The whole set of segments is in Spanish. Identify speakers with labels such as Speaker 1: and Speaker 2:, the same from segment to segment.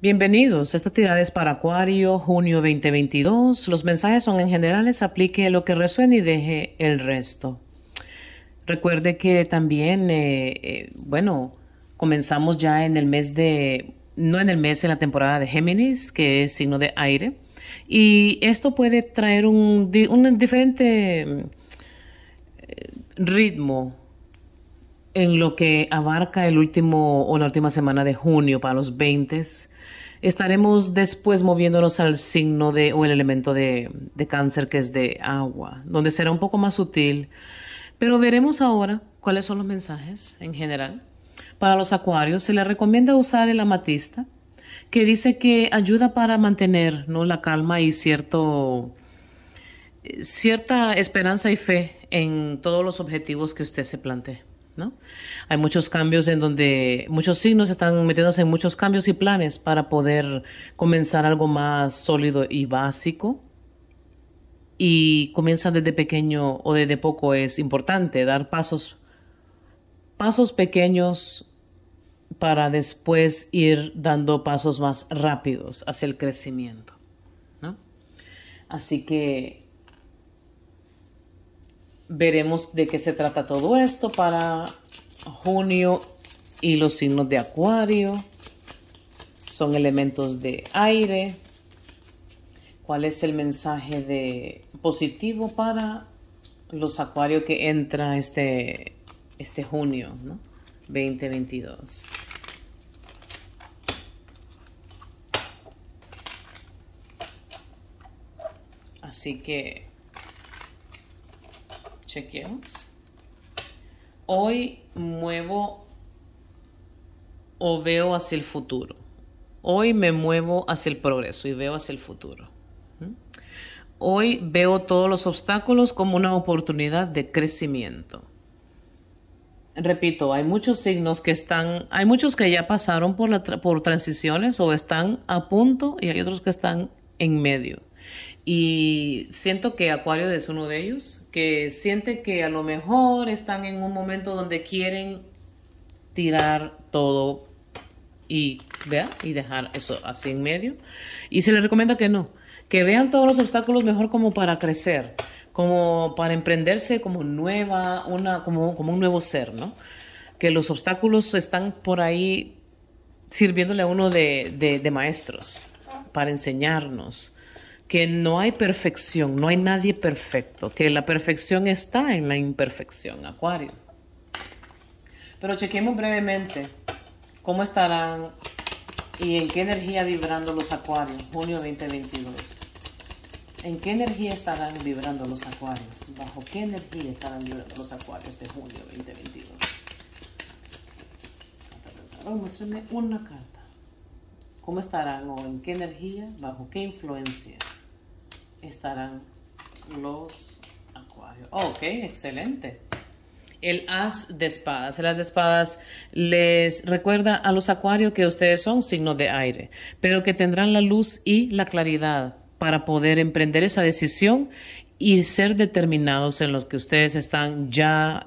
Speaker 1: Bienvenidos, esta tirada es para Acuario, junio 2022. Los mensajes son en generales, aplique lo que resuene y deje el resto. Recuerde que también, eh, eh, bueno, comenzamos ya en el mes de, no en el mes, en la temporada de Géminis, que es signo de aire. Y esto puede traer un, un diferente eh, ritmo en lo que abarca el último o la última semana de junio para los 20 Estaremos después moviéndonos al signo de, o el elemento de, cáncer que es de agua, donde será un poco más sutil, pero veremos ahora cuáles son los mensajes en general. Para los acuarios se les recomienda usar el amatista, que dice que ayuda para mantener ¿no? la calma y cierto, eh, cierta esperanza y fe en todos los objetivos que usted se plantee. ¿no? Hay muchos cambios en donde muchos signos están metiéndose en muchos cambios y planes para poder comenzar algo más sólido y básico. Y comienza desde pequeño o desde poco es importante dar pasos pasos pequeños para después ir dando pasos más rápidos hacia el crecimiento. Así que veremos de qué se trata todo esto para junio y los signos de acuario. Son elementos de aire. ¿Cuál es el mensaje de positivo para los acuarios que entra este, este junio ¿no? 2022? Así que chequeamos Hoy muevo o veo hacia el futuro. Hoy me muevo hacia el progreso y veo hacia el futuro. ¿Mm? Hoy veo todos los obstáculos como una oportunidad de crecimiento. Repito, hay muchos signos que están, hay muchos que ya pasaron por, la, por transiciones o están a punto y hay otros que están en medio. Y siento que Acuario es uno de ellos, que siente que a lo mejor están en un momento donde quieren tirar todo y, ¿vea? y dejar eso así en medio. Y se le recomienda que no, que vean todos los obstáculos mejor como para crecer, como para emprenderse como nueva, una, como, como un nuevo ser, ¿no? Que los obstáculos están por ahí sirviéndole a uno de, de, de maestros para enseñarnos que no hay perfección, no hay nadie perfecto, que la perfección está en la imperfección, Acuario. Pero chequemos brevemente cómo estarán y en qué energía vibrando los acuarios, junio 2022. ¿En qué energía estarán vibrando los acuarios? ¿Bajo qué energía estarán vibrando los acuarios de junio 2022? Oh, muéstrame una carta. ¿Cómo estarán o en qué energía, bajo qué influencia? estarán los acuarios. Ok, excelente. El as de espadas. El as de espadas les recuerda a los acuarios que ustedes son signos de aire, pero que tendrán la luz y la claridad para poder emprender esa decisión y ser determinados en los que ustedes están ya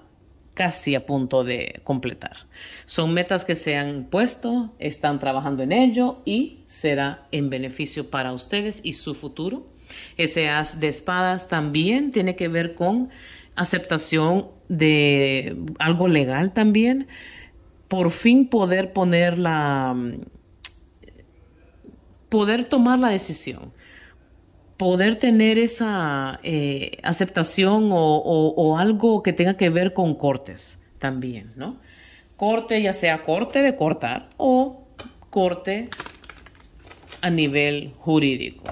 Speaker 1: casi a punto de completar. Son metas que se han puesto, están trabajando en ello y será en beneficio para ustedes y su futuro. Ese as de espadas también tiene que ver con aceptación de algo legal también. Por fin poder poner la... poder tomar la decisión poder tener esa eh, aceptación o, algo que tenga que ver con cortes también, ¿no? Corte ya sea corte de cortar o corte a nivel jurídico.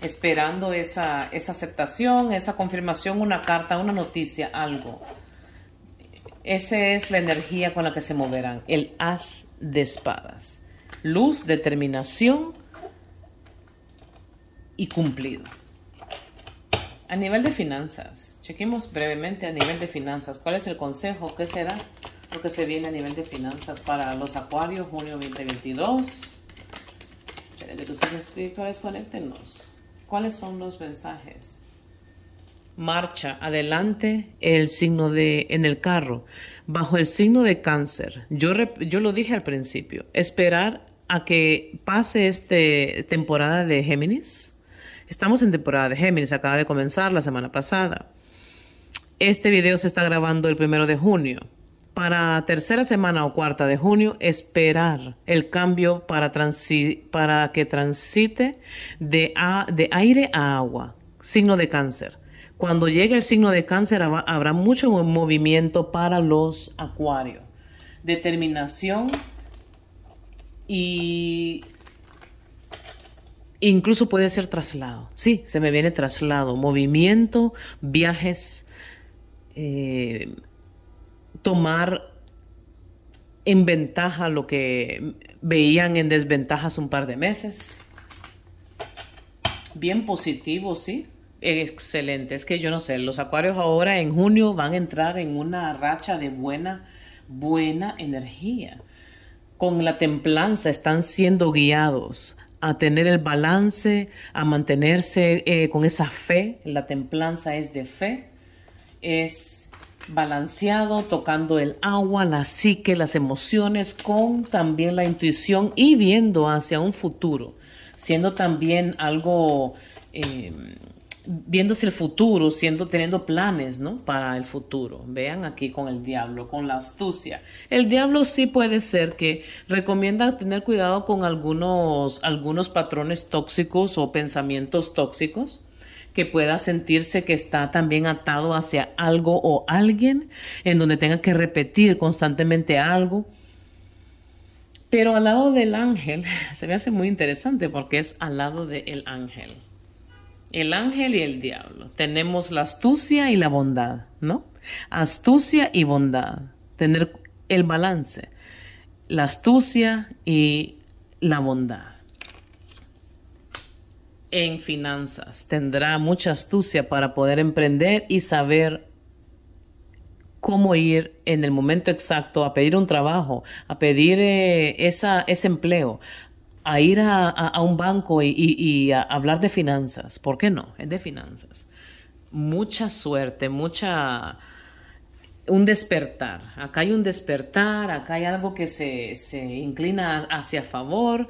Speaker 1: Esperando esa, esa aceptación, esa confirmación, una carta, una noticia, algo. Esa es la energía con la que se moverán. El as de espadas. Luz, determinación y cumplido. A nivel de finanzas, chequemos brevemente a nivel de finanzas. ¿Cuál es el consejo? ¿Qué será lo que se viene a nivel de finanzas para los acuarios junio 2022? De tus espirituales, conéctenos. ¿Cuáles son los mensajes? Marcha adelante el signo de en el carro bajo el signo de cáncer. Yo yo lo dije al principio, esperar a que pase esta temporada de Géminis Estamos en temporada de Géminis, acaba de comenzar la semana pasada. Este video se está grabando el primero de junio. Para tercera semana o cuarta de junio, esperar el cambio para, que transite de, de aire a agua, signo de cáncer. Cuando llegue el signo de cáncer habrá mucho movimiento para los acuarios. Determinación y Incluso puede ser traslado. Sí, se me viene traslado, movimiento, viajes, eh, tomar en ventaja lo que veían en desventajas un par de meses. Bien positivo, sí. Excelente. Es que yo no sé, los acuarios ahora en junio van a entrar en una racha de buena, buena energía. Con la templanza están siendo guiados a tener el balance, a mantenerse eh, con esa fe, la templanza es de fe, es balanceado, tocando el agua, la psique, las emociones, con también la intuición y viendo hacia un futuro, siendo también algo eh, viéndose el futuro, siendo, teniendo planes, ¿no? Para el futuro. Vean aquí con el diablo, con la astucia. El diablo sí puede ser que recomienda tener cuidado con algunos, algunos patrones tóxicos o pensamientos tóxicos que pueda sentirse que está también atado hacia algo o alguien, en donde tenga que repetir constantemente algo. Pero al lado del ángel, se me hace muy interesante porque es al lado del ángel el ángel y el diablo. Tenemos la astucia y la bondad, ¿no? Astucia y bondad. Tener el balance. La astucia y la bondad. En finanzas tendrá mucha astucia para poder emprender y saber cómo ir en el momento exacto a pedir un trabajo, a pedir eh, esa, ese empleo, a ir a, un banco y, a hablar de finanzas. ¿Por qué no? Es de finanzas. Mucha suerte, mucha un despertar. Acá hay un despertar, acá hay algo que se, se, inclina hacia favor.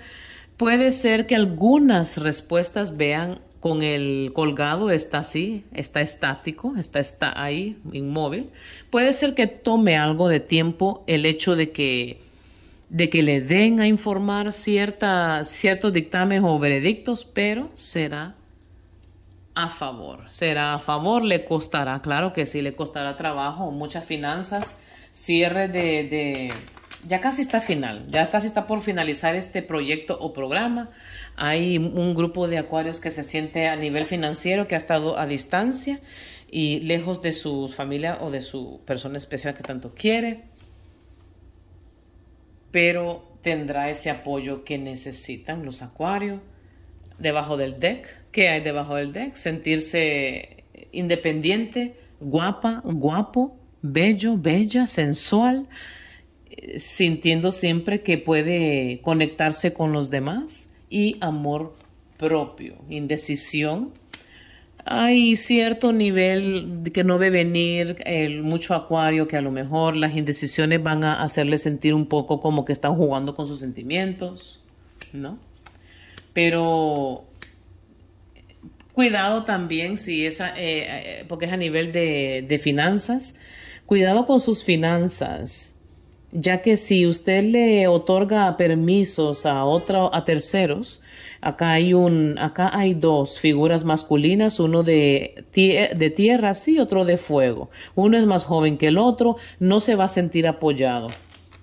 Speaker 1: Puede ser que algunas respuestas vean con el colgado, está así, está estático, está, está ahí, inmóvil. Puede ser que tome algo de tiempo el hecho de que de que le den a informar cierta, ciertos dictámenes o veredictos, pero será a favor. Será a favor, le costará, claro que sí, le costará trabajo, muchas finanzas, cierre de, de ya casi está final, ya casi está por finalizar este proyecto o programa. Hay un grupo de acuarios que se siente a nivel financiero, que ha estado a distancia y lejos de su familia o de su persona especial que tanto quiere pero tendrá ese apoyo que necesitan los acuarios debajo del deck. ¿Qué hay debajo del deck? Sentirse independiente, guapa, guapo, bello, bella, sensual, eh, sintiendo siempre que puede conectarse con los demás y amor propio, indecisión hay cierto nivel que no ve venir el mucho acuario que a lo mejor las indecisiones van a hacerle sentir un poco como que están jugando con sus sentimientos, ¿no? Pero cuidado también si esa, eh, eh, porque es a nivel de, de finanzas, cuidado con sus finanzas, ya que si usted le otorga permisos a otro, a terceros, Acá hay un, acá hay dos figuras masculinas, uno de, de tierra, sí, otro de fuego. Uno es más joven que el otro, no se va a sentir apoyado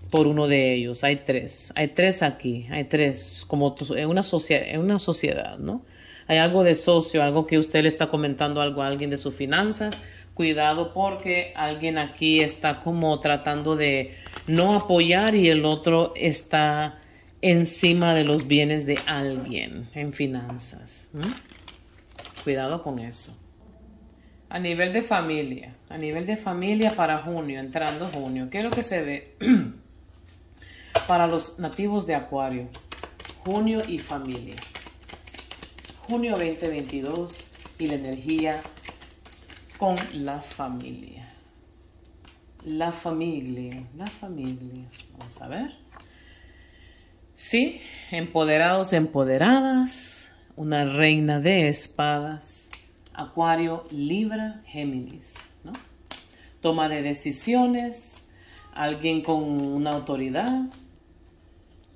Speaker 1: por uno de ellos. Hay tres, hay tres aquí, hay tres, como en una, en una sociedad, ¿no? Hay algo de socio, algo que usted le está comentando algo a alguien de sus finanzas. Cuidado porque alguien aquí está como tratando de no apoyar y el otro está encima de los bienes de alguien en finanzas. Cuidado con eso. A nivel de familia, a nivel de familia para junio, entrando junio, ¿qué es lo que se ve para los nativos de Acuario? Junio y familia. Junio 2022 y la energía con la familia. La familia, la familia. Vamos a ver. Sí, empoderados, empoderadas, una reina de espadas, Acuario, Libra, Géminis, Toma de decisiones, alguien con una autoridad,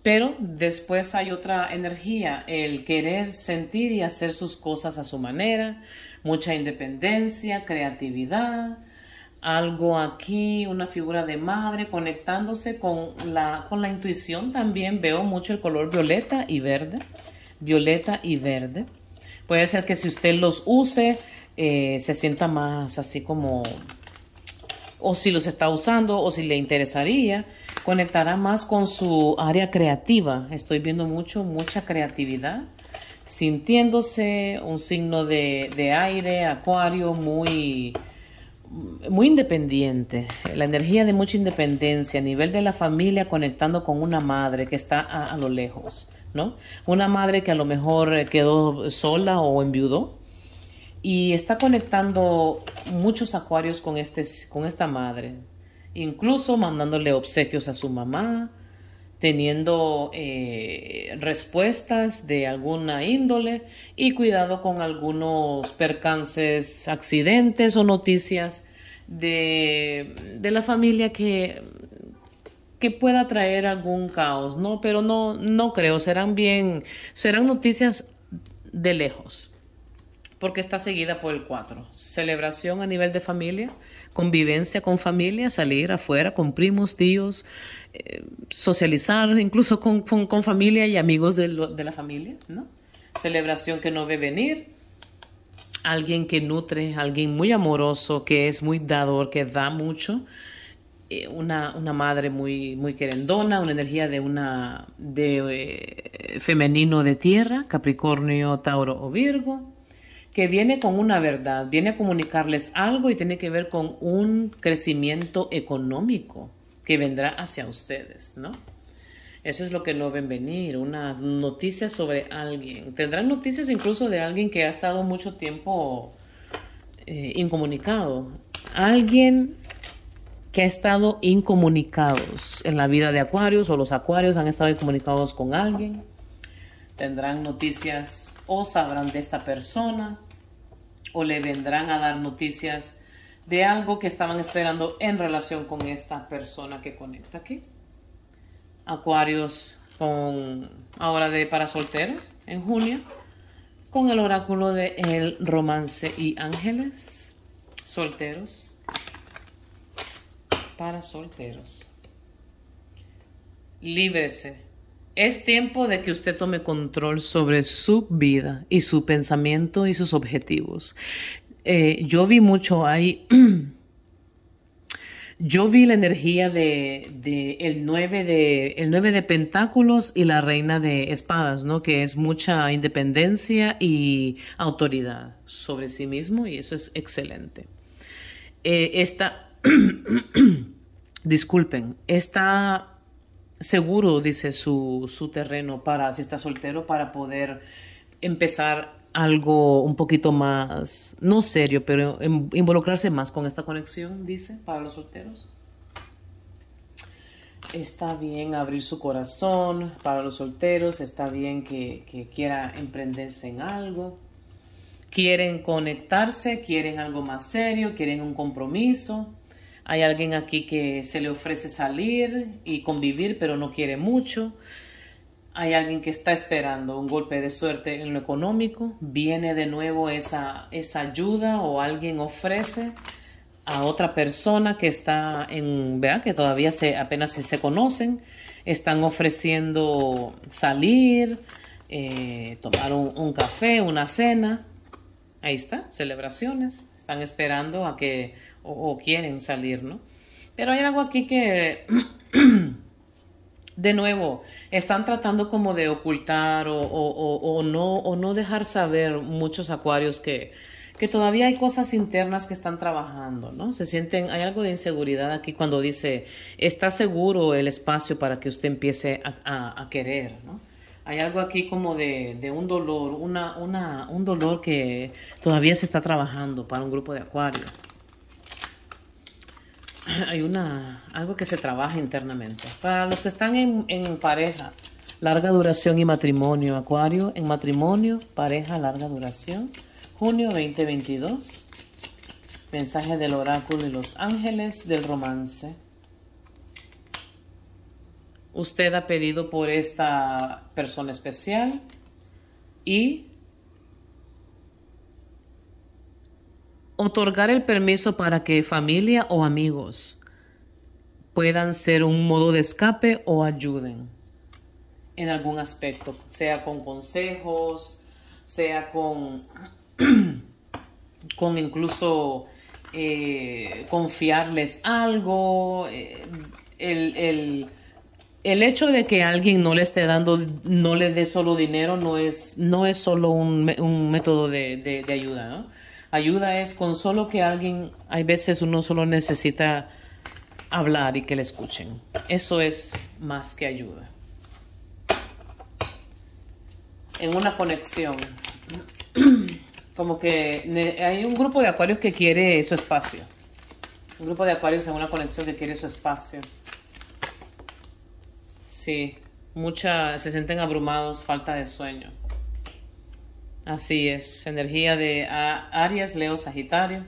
Speaker 1: pero después hay otra energía, el querer sentir y hacer sus cosas a su manera, mucha independencia, creatividad, algo aquí, una figura de madre conectándose con la, con la intuición también. Veo mucho el color violeta y verde, violeta y verde. Puede ser que si usted los use, eh, se sienta más así como, o si los está usando, o si le interesaría, conectará más con su área creativa. Estoy viendo mucho, mucha creatividad sintiéndose, un signo de, de aire, acuario, muy muy independiente, la energía de mucha independencia a nivel de la familia conectando con una madre que está a, lo lejos, ¿no? Una madre que a lo mejor eh, quedó sola o enviudó y está conectando muchos acuarios con, este, con esta madre, incluso mandándole obsequios a su mamá, teniendo eh, respuestas de alguna índole y cuidado con algunos percances, accidentes o noticias de, de la familia que, que pueda traer algún caos, ¿no? Pero no, no creo, serán bien, serán noticias de lejos, porque está seguida por el 4. Celebración a nivel de familia convivencia con familia, salir afuera con primos, tíos, eh, socializar incluso con, familia y amigos de, la familia, ¿no? Celebración que no ve venir, alguien que nutre, alguien muy amoroso, que es muy dador, que da mucho. Eh, una, madre muy, muy querendona, una energía de una de eh, femenino de tierra, Capricornio, Tauro o Virgo, que viene con una verdad, viene a comunicarles algo y tiene que ver con un crecimiento económico que vendrá hacia ustedes, ¿no? Eso es lo que no ven venir, unas noticias sobre alguien. Tendrán noticias incluso de alguien que ha estado mucho tiempo eh, incomunicado. Alguien que ha estado incomunicados en la vida de acuarios o los acuarios han estado incomunicados con alguien tendrán noticias o sabrán de esta persona o le vendrán a dar noticias de algo que estaban esperando en relación con esta persona que conecta aquí. Acuarios con ahora de para solteros en junio con el oráculo de el romance y ángeles solteros para solteros. Líbrese es tiempo de que usted tome control sobre su vida y su pensamiento y sus objetivos. Eh, yo vi mucho ahí. yo vi la energía de, el 9 de el de pentáculos y la reina de espadas, ¿no? Que es mucha independencia y autoridad sobre sí mismo y eso es excelente. Eh, esta, disculpen, esta seguro, dice, su, terreno para, si está soltero, para poder empezar algo un poquito más, no serio, pero involucrarse más con esta conexión, dice, para los solteros. Está bien abrir su corazón para los solteros, está bien que, que quiera emprenderse en algo. Quieren conectarse, quieren algo más serio, quieren un compromiso. Hay alguien aquí que se le ofrece salir y convivir, pero no quiere mucho. Hay alguien que está esperando un golpe de suerte en lo económico. Viene de nuevo esa, esa ayuda o alguien ofrece a otra persona que está en, vean Que todavía se, apenas se, conocen. Están ofreciendo salir, eh, tomar un café, una cena. Ahí está, celebraciones. Están esperando a que o, quieren salir, ¿no? Pero hay algo aquí que, de nuevo, están tratando como de ocultar o, no, o no dejar saber muchos acuarios que, que todavía hay cosas internas que están trabajando, ¿no? Se sienten, hay algo de inseguridad aquí cuando dice, está seguro el espacio para que usted empiece a, querer, ¿no? Hay algo aquí como de, un dolor, una, un dolor que todavía se está trabajando para un grupo de Acuarios. hay una, algo que se trabaja internamente. Para los que están en, en pareja, larga duración y matrimonio, Acuario, en matrimonio, pareja, larga duración, junio 2022, mensaje del oráculo y los ángeles del romance. Usted ha pedido por esta persona especial y Otorgar el permiso para que familia o amigos puedan ser un modo de escape o ayuden en algún aspecto, sea con consejos, sea con, con incluso eh, confiarles algo, eh, el, el, hecho de que alguien no le esté dando, no le dé solo dinero, no es, no es solo un, un método de, de, de ayuda, Ayuda es con solo que alguien, hay veces uno solo necesita hablar y que le escuchen. Eso es más que ayuda. En una conexión. Como que hay un grupo de acuarios que quiere su espacio. Un grupo de acuarios en una conexión que quiere su espacio. Sí, mucha, se sienten abrumados, falta de sueño. Así es, energía de Aries, Leo, Sagitario.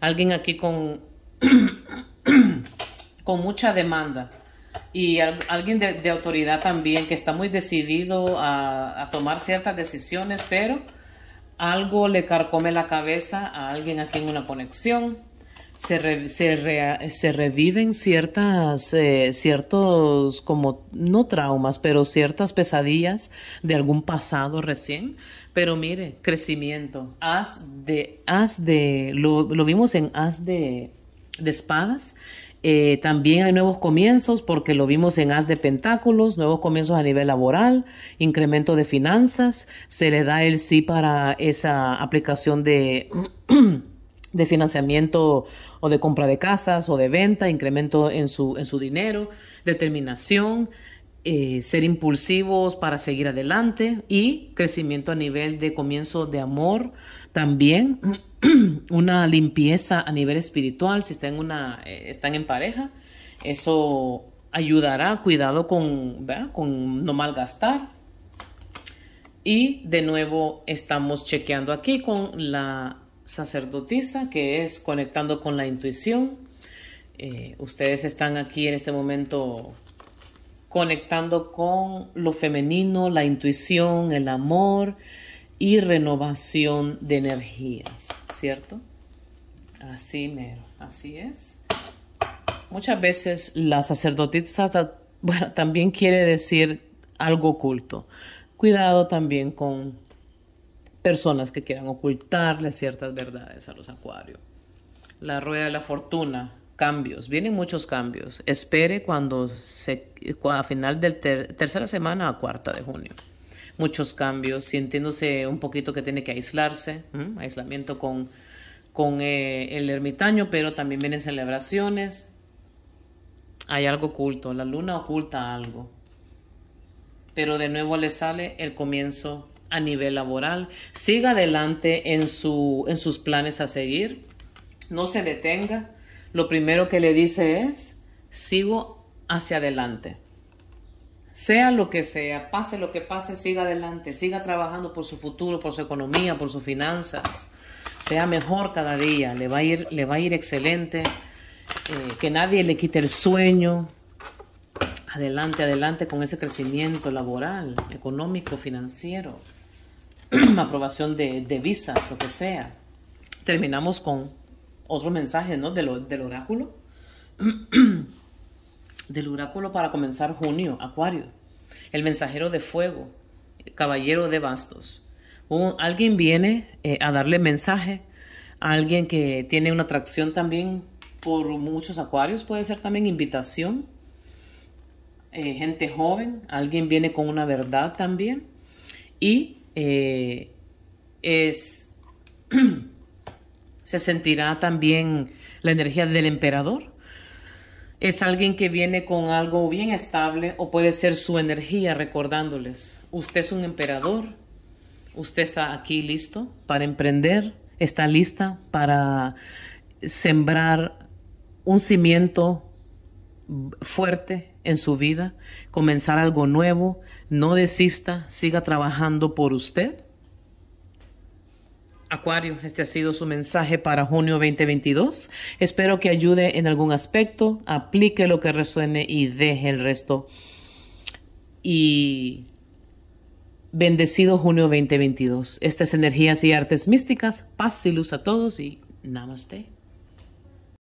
Speaker 1: Alguien aquí con, con mucha demanda y alguien de, autoridad también que está muy decidido a, a, tomar ciertas decisiones, pero algo le carcome la cabeza a alguien aquí en una conexión se, reviven ciertas, eh, ciertos, como, no traumas, pero ciertas pesadillas de algún pasado recién. Pero mire, crecimiento. Haz de, as de, lo, vimos en as de, de espadas. Eh, también hay nuevos comienzos porque lo vimos en As de Pentáculos, nuevos comienzos a nivel laboral, incremento de finanzas, se le da el sí para esa aplicación de de financiamiento o de compra de casas o de venta, incremento en su, dinero, determinación, eh, ser impulsivos para seguir adelante y crecimiento a nivel de comienzo de amor, también una limpieza a nivel espiritual, si están, una, eh, están en pareja, eso ayudará, cuidado con, con no malgastar. Y de nuevo estamos chequeando aquí con la sacerdotisa, que es Conectando con la Intuición. Eh, ustedes están aquí en este momento conectando con lo femenino, la intuición, el amor y renovación de energías, ¿cierto? Así mero, así es. Muchas veces la sacerdotisa bueno, también quiere decir algo oculto. Cuidado también con personas que quieran ocultarle ciertas verdades a los acuarios. La rueda de la fortuna, cambios, vienen muchos cambios. Espere cuando se, a final de tercera semana a cuarta de junio. Muchos cambios, sintiéndose un poquito que tiene que aislarse, aislamiento con, con eh, el ermitaño, pero también vienen celebraciones. Hay algo oculto, la luna oculta algo. Pero de nuevo le sale el comienzo a nivel laboral, siga adelante en, su, en sus planes a seguir, no se detenga. Lo primero que le dice es, sigo hacia adelante. Sea lo que sea, pase lo que pase, siga adelante, siga trabajando por su futuro, por su economía, por sus finanzas. Sea mejor cada día, le va a ir, le va a ir excelente. Eh, que nadie le quite el sueño. Adelante, adelante con ese crecimiento laboral, económico, financiero. aprobación de, de, visas, lo que sea. Terminamos con otro mensaje, ¿no? del oráculo. del oráculo para comenzar junio, Acuario. El mensajero de fuego, caballero de bastos. alguien viene eh, a darle mensaje alguien que tiene una atracción también por muchos acuarios, puede ser también invitación. Eh, gente joven, alguien viene con una verdad también. Y eh, es, se sentirá también la energía del emperador. Es alguien que viene con algo bien estable o puede ser su energía recordándoles, usted es un emperador, usted está aquí listo para emprender, está lista para sembrar un cimiento fuerte en su vida, comenzar algo nuevo, no desista, siga trabajando por usted. Acuario, este ha sido su mensaje para junio 2022. Espero que ayude en algún aspecto, aplique lo que resuene y deje el resto. Y bendecido junio 2022. Estas energías y artes místicas, paz y luz a todos y namaste.